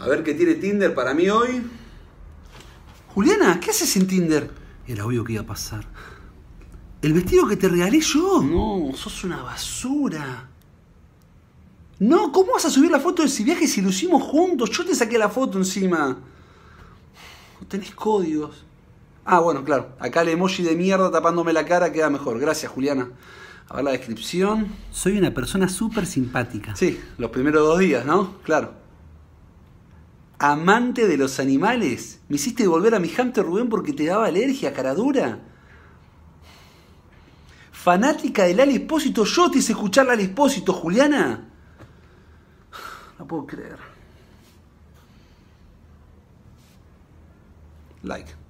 A ver qué tiene Tinder para mí hoy. Juliana, ¿qué haces en Tinder? Era obvio que iba a pasar. El vestido que te regalé yo. No, sos una basura. No, ¿cómo vas a subir la foto de ese viaje si lo hicimos juntos? Yo te saqué la foto encima. No tenés códigos. Ah, bueno, claro. Acá el emoji de mierda tapándome la cara queda mejor. Gracias, Juliana. A ver la descripción. Soy una persona súper simpática. Sí, los primeros dos días, ¿no? Claro amante de los animales. Me hiciste volver a mi hamster Rubén porque te daba alergia, cara dura. Fanática del alispósito? yo te hice escuchar Lali Espósito, Juliana. No puedo creer. Like.